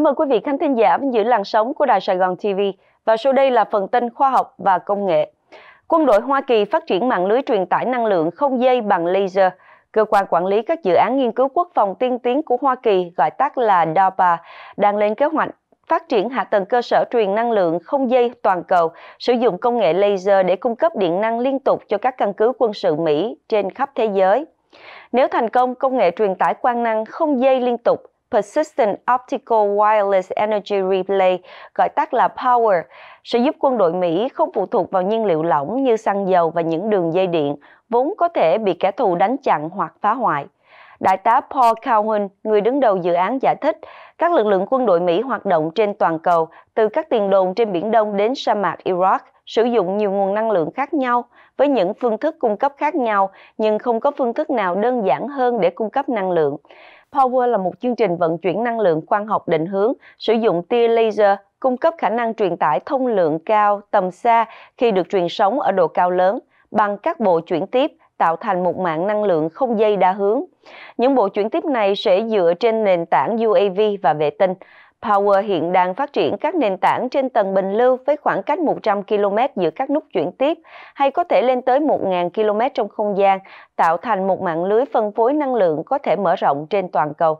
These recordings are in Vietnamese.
Cảm ơn quý vị khán thính giả vẫn giữ làn sóng của Đài Sài Gòn TV. Và sau đây là phần tin khoa học và công nghệ. Quân đội Hoa Kỳ phát triển mạng lưới truyền tải năng lượng không dây bằng laser. Cơ quan quản lý các dự án nghiên cứu quốc phòng tiên tiến của Hoa Kỳ, gọi tắt là DARPA, đang lên kế hoạch phát triển hạ tầng cơ sở truyền năng lượng không dây toàn cầu, sử dụng công nghệ laser để cung cấp điện năng liên tục cho các căn cứ quân sự Mỹ trên khắp thế giới. Nếu thành công, công nghệ truyền tải quang năng không dây liên tục Persistent Optical Wireless Energy Relay, gọi tắt là POWER, sẽ giúp quân đội Mỹ không phụ thuộc vào nhiên liệu lỏng như xăng dầu và những đường dây điện, vốn có thể bị kẻ thù đánh chặn hoặc phá hoại. Đại tá Paul Calhoun, người đứng đầu dự án giải thích, các lực lượng quân đội Mỹ hoạt động trên toàn cầu, từ các tiền đồn trên Biển Đông đến sa mạc Iraq, sử dụng nhiều nguồn năng lượng khác nhau, với những phương thức cung cấp khác nhau, nhưng không có phương thức nào đơn giản hơn để cung cấp năng lượng. Power là một chương trình vận chuyển năng lượng quang học định hướng, sử dụng tia laser cung cấp khả năng truyền tải thông lượng cao tầm xa khi được truyền sóng ở độ cao lớn bằng các bộ chuyển tiếp tạo thành một mạng năng lượng không dây đa hướng. Những bộ chuyển tiếp này sẽ dựa trên nền tảng UAV và vệ tinh, Power hiện đang phát triển các nền tảng trên tầng bình lưu với khoảng cách 100 km giữa các nút chuyển tiếp hay có thể lên tới 1.000 km trong không gian, tạo thành một mạng lưới phân phối năng lượng có thể mở rộng trên toàn cầu.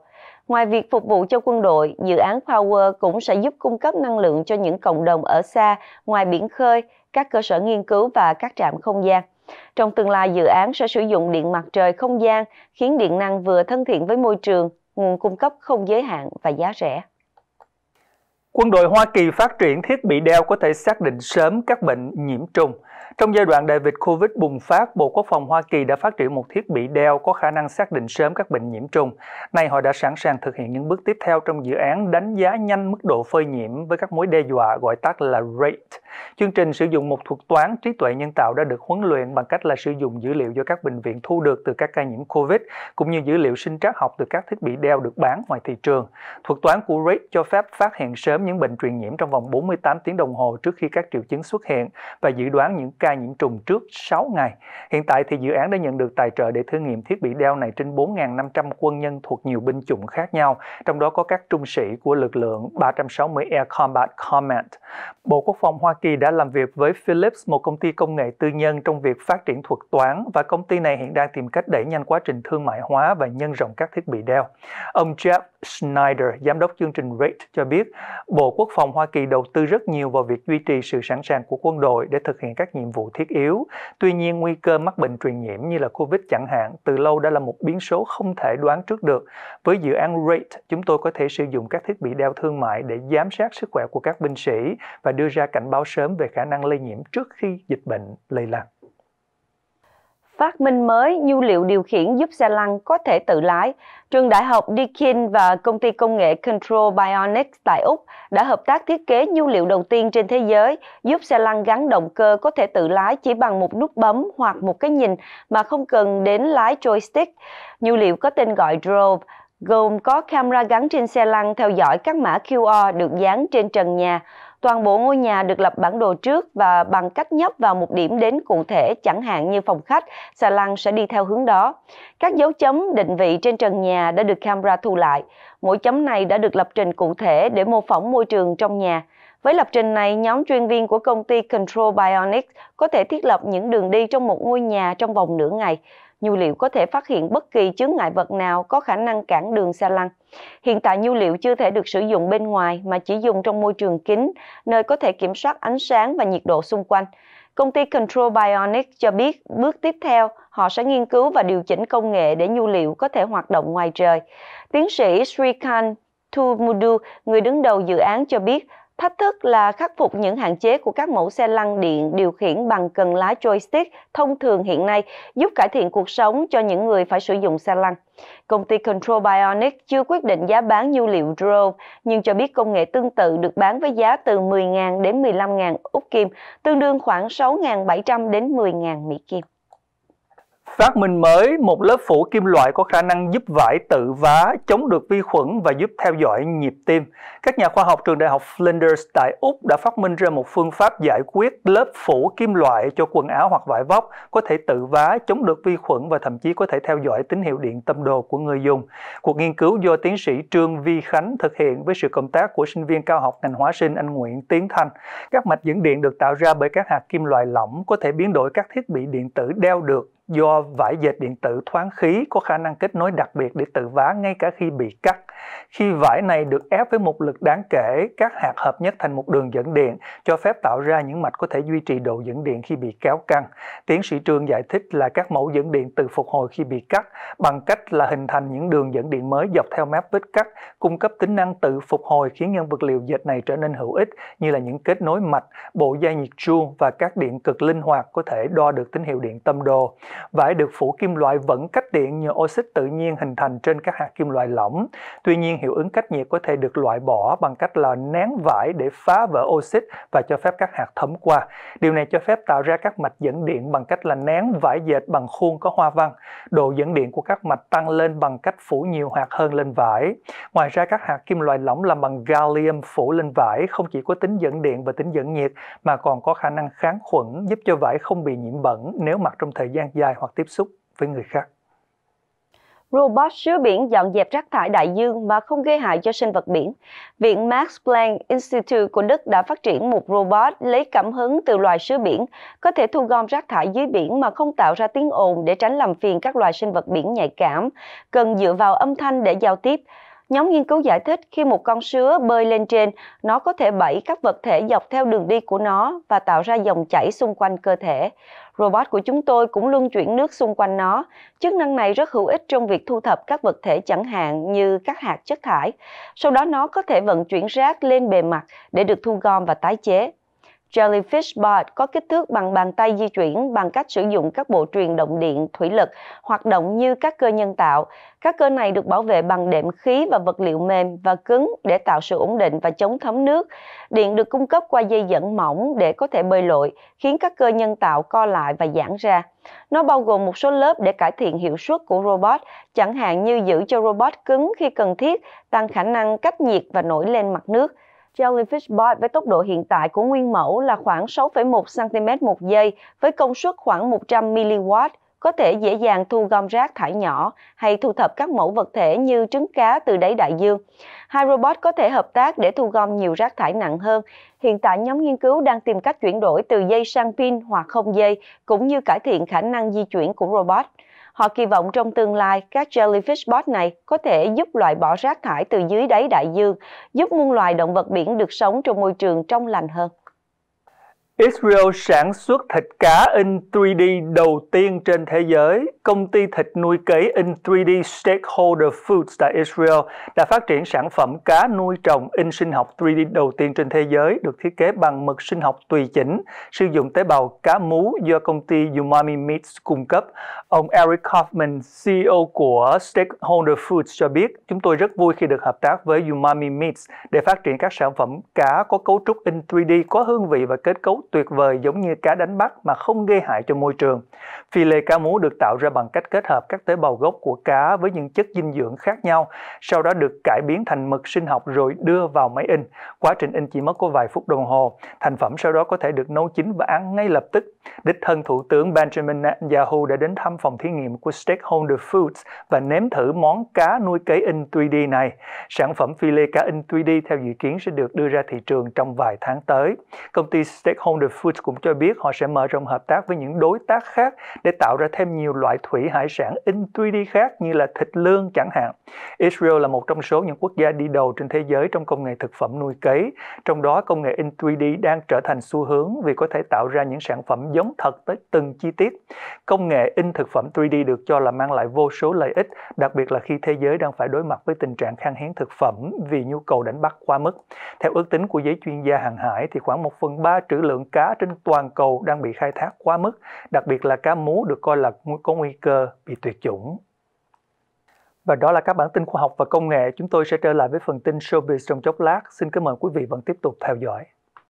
Ngoài việc phục vụ cho quân đội, dự án Power cũng sẽ giúp cung cấp năng lượng cho những cộng đồng ở xa, ngoài biển khơi, các cơ sở nghiên cứu và các trạm không gian. Trong tương lai, dự án sẽ sử dụng điện mặt trời không gian, khiến điện năng vừa thân thiện với môi trường, nguồn cung cấp không giới hạn và giá rẻ. Quân đội Hoa Kỳ phát triển thiết bị đeo có thể xác định sớm các bệnh nhiễm trùng – trong giai đoạn đại dịch COVID bùng phát, Bộ Quốc phòng Hoa Kỳ đã phát triển một thiết bị đeo có khả năng xác định sớm các bệnh nhiễm trùng. Nay họ đã sẵn sàng thực hiện những bước tiếp theo trong dự án đánh giá nhanh mức độ phơi nhiễm với các mối đe dọa gọi tắt là RATE. Chương trình sử dụng một thuật toán trí tuệ nhân tạo đã được huấn luyện bằng cách là sử dụng dữ liệu do các bệnh viện thu được từ các ca nhiễm COVID cũng như dữ liệu sinh trắc học từ các thiết bị đeo được bán ngoài thị trường. Thuật toán của RATE cho phép phát hiện sớm những bệnh truyền nhiễm trong vòng 48 tiếng đồng hồ trước khi các triệu chứng xuất hiện và dự đoán những ca ca nhiễm trùng trước 6 ngày. Hiện tại thì dự án đã nhận được tài trợ để thử nghiệm thiết bị đeo này trên 4.500 quân nhân thuộc nhiều binh chủng khác nhau, trong đó có các trung sĩ của lực lượng 360 Air Combat Command. Bộ Quốc phòng Hoa Kỳ đã làm việc với Philips, một công ty công nghệ tư nhân trong việc phát triển thuật toán và công ty này hiện đang tìm cách đẩy nhanh quá trình thương mại hóa và nhân rộng các thiết bị đeo. Ông Jeff Schneider, giám đốc chương trình RATE, cho biết Bộ Quốc phòng Hoa Kỳ đầu tư rất nhiều vào việc duy trì sự sẵn sàng của quân đội để thực hiện các nhiệm vụ vụ thiết yếu. Tuy nhiên, nguy cơ mắc bệnh truyền nhiễm như là COVID chẳng hạn từ lâu đã là một biến số không thể đoán trước được. Với dự án RATE, chúng tôi có thể sử dụng các thiết bị đeo thương mại để giám sát sức khỏe của các binh sĩ và đưa ra cảnh báo sớm về khả năng lây nhiễm trước khi dịch bệnh lây lan phát minh mới nhu liệu điều khiển giúp xe lăn có thể tự lái, trường đại học Deakin và công ty công nghệ Control Bionics tại Úc đã hợp tác thiết kế nhu liệu đầu tiên trên thế giới giúp xe lăn gắn động cơ có thể tự lái chỉ bằng một nút bấm hoặc một cái nhìn mà không cần đến lái joystick. Nhu liệu có tên gọi Drove gồm có camera gắn trên xe lăn theo dõi các mã QR được dán trên trần nhà. Toàn bộ ngôi nhà được lập bản đồ trước và bằng cách nhấp vào một điểm đến cụ thể chẳng hạn như phòng khách, xà lan sẽ đi theo hướng đó. Các dấu chấm định vị trên trần nhà đã được camera thu lại. Mỗi chấm này đã được lập trình cụ thể để mô phỏng môi trường trong nhà. Với lập trình này, nhóm chuyên viên của công ty Control Bionics có thể thiết lập những đường đi trong một ngôi nhà trong vòng nửa ngày nhu liệu có thể phát hiện bất kỳ chướng ngại vật nào có khả năng cản đường xe lăn. Hiện tại nhu liệu chưa thể được sử dụng bên ngoài mà chỉ dùng trong môi trường kín, nơi có thể kiểm soát ánh sáng và nhiệt độ xung quanh. Công ty Control Bionic cho biết bước tiếp theo họ sẽ nghiên cứu và điều chỉnh công nghệ để nhu liệu có thể hoạt động ngoài trời. Tiến sĩ Srikant Thumudu, người đứng đầu dự án cho biết Thách thức là khắc phục những hạn chế của các mẫu xe lăn điện điều khiển bằng cần lái joystick thông thường hiện nay, giúp cải thiện cuộc sống cho những người phải sử dụng xe lăn. Công ty Control Bionic chưa quyết định giá bán nhu liệu drone, nhưng cho biết công nghệ tương tự được bán với giá từ 10.000 đến 15.000 Úc Kim, tương đương khoảng 6.700 đến 10.000 Mỹ Kim. Phát minh mới, một lớp phủ kim loại có khả năng giúp vải tự vá, chống được vi khuẩn và giúp theo dõi nhịp tim. Các nhà khoa học trường đại học Flinders tại Úc đã phát minh ra một phương pháp giải quyết lớp phủ kim loại cho quần áo hoặc vải vóc, có thể tự vá, chống được vi khuẩn và thậm chí có thể theo dõi tín hiệu điện tâm đồ của người dùng. Cuộc nghiên cứu do tiến sĩ Trương Vi Khánh thực hiện với sự cộng tác của sinh viên cao học ngành hóa sinh anh Nguyễn Tiến Thanh. Các mạch dẫn điện được tạo ra bởi các hạt kim loại lỏng có thể biến đổi các thiết bị điện tử đeo được do vải dệt điện tử thoáng khí có khả năng kết nối đặc biệt để tự vá ngay cả khi bị cắt. Khi vải này được ép với một lực đáng kể, các hạt hợp nhất thành một đường dẫn điện, cho phép tạo ra những mạch có thể duy trì độ dẫn điện khi bị kéo căng. Tiến sĩ Trương giải thích là các mẫu dẫn điện tự phục hồi khi bị cắt bằng cách là hình thành những đường dẫn điện mới dọc theo mép vết cắt, cung cấp tính năng tự phục hồi khiến nhân vật liệu dệt này trở nên hữu ích như là những kết nối mạch, bộ dây nhiệt chuông và các điện cực linh hoạt có thể đo được tín hiệu điện tâm đồ. Vải được phủ kim loại vẫn cách điện nhờ oxit tự nhiên hình thành trên các hạt kim loại lỏng. Tuy nhiên, hiệu ứng cách nhiệt có thể được loại bỏ bằng cách là nén vải để phá vỡ oxit và cho phép các hạt thấm qua. Điều này cho phép tạo ra các mạch dẫn điện bằng cách là nén vải dệt bằng khuôn có hoa văn. Độ dẫn điện của các mạch tăng lên bằng cách phủ nhiều hạt hơn lên vải. Ngoài ra, các hạt kim loại lỏng làm bằng gallium phủ lên vải không chỉ có tính dẫn điện và tính dẫn nhiệt mà còn có khả năng kháng khuẩn giúp cho vải không bị nhiễm bẩn nếu mặc trong thời gian dài dài hoặc tiếp xúc với người khác. Robot sứa biển dọn dẹp rác thải đại dương mà không gây hại cho sinh vật biển. Viện Max Planck Institute của Đức đã phát triển một robot lấy cảm hứng từ loài sứa biển, có thể thu gom rác thải dưới biển mà không tạo ra tiếng ồn để tránh làm phiền các loài sinh vật biển nhạy cảm, cần dựa vào âm thanh để giao tiếp. Nhóm nghiên cứu giải thích khi một con sứa bơi lên trên, nó có thể bẫy các vật thể dọc theo đường đi của nó và tạo ra dòng chảy xung quanh cơ thể. Robot của chúng tôi cũng luân chuyển nước xung quanh nó. Chức năng này rất hữu ích trong việc thu thập các vật thể chẳng hạn như các hạt chất thải. Sau đó nó có thể vận chuyển rác lên bề mặt để được thu gom và tái chế. Jellyfish Pod có kích thước bằng bàn tay di chuyển bằng cách sử dụng các bộ truyền động điện thủy lực hoạt động như các cơ nhân tạo. Các cơ này được bảo vệ bằng đệm khí và vật liệu mềm và cứng để tạo sự ổn định và chống thấm nước. Điện được cung cấp qua dây dẫn mỏng để có thể bơi lội, khiến các cơ nhân tạo co lại và giãn ra. Nó bao gồm một số lớp để cải thiện hiệu suất của robot, chẳng hạn như giữ cho robot cứng khi cần thiết, tăng khả năng cách nhiệt và nổi lên mặt nước. Jellyfish Bot với tốc độ hiện tại của nguyên mẫu là khoảng 6,1 cm một giây với công suất khoảng 100 mW, có thể dễ dàng thu gom rác thải nhỏ hay thu thập các mẫu vật thể như trứng cá từ đáy đại dương. Hai robot có thể hợp tác để thu gom nhiều rác thải nặng hơn. Hiện tại nhóm nghiên cứu đang tìm cách chuyển đổi từ dây sang pin hoặc không dây, cũng như cải thiện khả năng di chuyển của robot. Họ kỳ vọng trong tương lai, các jellyfish bot này có thể giúp loại bỏ rác thải từ dưới đáy đại dương, giúp muôn loài động vật biển được sống trong môi trường trong lành hơn. Israel sản xuất thịt cá in 3D đầu tiên trên thế giới công ty thịt nuôi cấy in 3D Stakeholder Foods tại Israel đã phát triển sản phẩm cá nuôi trồng in sinh học 3D đầu tiên trên thế giới được thiết kế bằng mực sinh học tùy chỉnh, sử dụng tế bào cá mú do công ty Umami Meats cung cấp. Ông Eric Kaufman, CEO của Stakeholder Foods cho biết, chúng tôi rất vui khi được hợp tác với Umami Meats để phát triển các sản phẩm cá có cấu trúc in 3D có hương vị và kết cấu tuyệt vời giống như cá đánh bắt mà không gây hại cho môi trường. Phi lê cá mú được tạo ra bằng bằng cách kết hợp các tế bào gốc của cá với những chất dinh dưỡng khác nhau, sau đó được cải biến thành mực sinh học rồi đưa vào máy in. Quá trình in chỉ mất có vài phút đồng hồ. Thành phẩm sau đó có thể được nấu chín và ăn ngay lập tức Đích thân Thủ tướng Benjamin Netanyahu đã đến thăm phòng thí nghiệm của Stakeholder Foods và nếm thử món cá nuôi cấy in 3D này. Sản phẩm phi lê cá in 3D theo dự kiến sẽ được đưa ra thị trường trong vài tháng tới. Công ty Stakeholder Foods cũng cho biết họ sẽ mở rộng hợp tác với những đối tác khác để tạo ra thêm nhiều loại thủy hải sản in 3D khác như là thịt lương chẳng hạn. Israel là một trong số những quốc gia đi đầu trên thế giới trong công nghệ thực phẩm nuôi cấy, trong đó công nghệ in 3D đang trở thành xu hướng vì có thể tạo ra những sản phẩm giống thật tới từng chi tiết. Công nghệ in thực phẩm 3D được cho là mang lại vô số lợi ích, đặc biệt là khi thế giới đang phải đối mặt với tình trạng khan hiếm thực phẩm vì nhu cầu đánh bắt quá mức. Theo ước tính của giới chuyên gia hàng hải thì khoảng 1 phần 3 trữ lượng cá trên toàn cầu đang bị khai thác quá mức, đặc biệt là cá mú được coi là có nguy cơ bị tuyệt chủng. Và đó là các bản tin khoa học và công nghệ. Chúng tôi sẽ trở lại với phần tin showbiz trong chốc lát. Xin cảm ơn quý vị vẫn tiếp tục theo dõi.